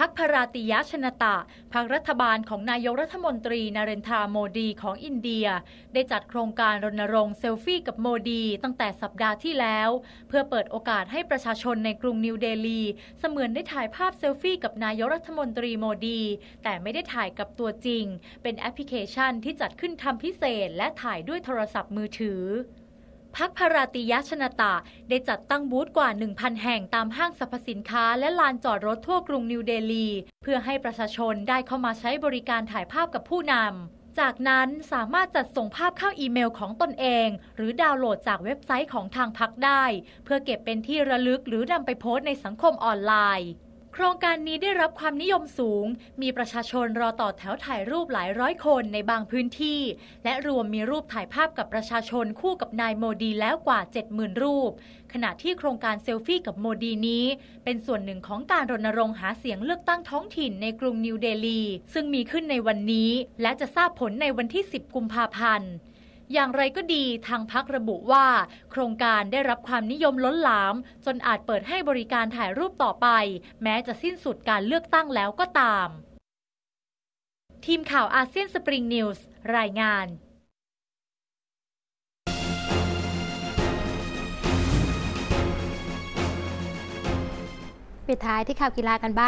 พักพราติยชนตะพักรัฐบาลของนายกรัฐมนตรีนเรนทราโมดีของอินเดีย ได้จัดโครงการรณรงค์เซลฟี่กับโมดีตั้งแต่สัปดาห์ที่แล้ว เพื่อเปิดโอกาสให้ประชาชนในกรุงนิวเดลี เสมือนได้ถ่ายภาพเซลฟี่กับนายกรัฐมนตรีโมดี แต่ไม่ได้ถ่ายกับตัวจริง เป็นแอปพลิเคชันที่จัดขึ้นทำพิเศษ และถ่ายด้วยโทรศัพท์มือถือพักพราติยชนตาได้จัดตั้งบูธกว่า 1,000 แห่งตามห้างสรรพสินค้าและลานจอดรถทั่วกรุงนิวเดลีเพื่อให้ประชาชนได้เข้ามาใช้บริการถ่ายภาพกับผู้นำ จากนั้นสามารถจัดส่งภาพเข้าอีเมลของตนเอง หรือดาวน์โหลดจากเว็บไซต์ของทางพักได้ เพื่อเก็บเป็นที่ระลึกหรือนำไปโพสในสังคมออนไลน์โครงการนี้ได้รับความนิยมสูง มีประชาชนรอต่อแถวถ่ายรูปหลายร้อยคนในบางพื้นที่ และรวมมีรูปถ่ายภาพกับประชาชนคู่กับนายโมดีแล้วกว่า 70,000 รูป ขณะที่โครงการเซลฟี่กับโมดีนี้ เป็นส่วนหนึ่งของการรณรงค์หาเสียงเลือกตั้งท้องถิ่นในกรุงนิวเดลีซึ่งมีขึ้นในวันนี้และจะทราบผลในวันที่ 10กุมภาพันธ์อย่างไรก็ดีทางพักระบุว่า โครงการได้รับความนิยมล้นหลาม จนอาจเปิดให้บริการถ่ายรูปต่อไป แม้จะสิ้นสุดการเลือกตั้งแล้วก็ตาม ทีมข่าวอาเซียนสปริงนิวส์รายงานปิดท้ายที่ข่าวกีฬากันบ้าง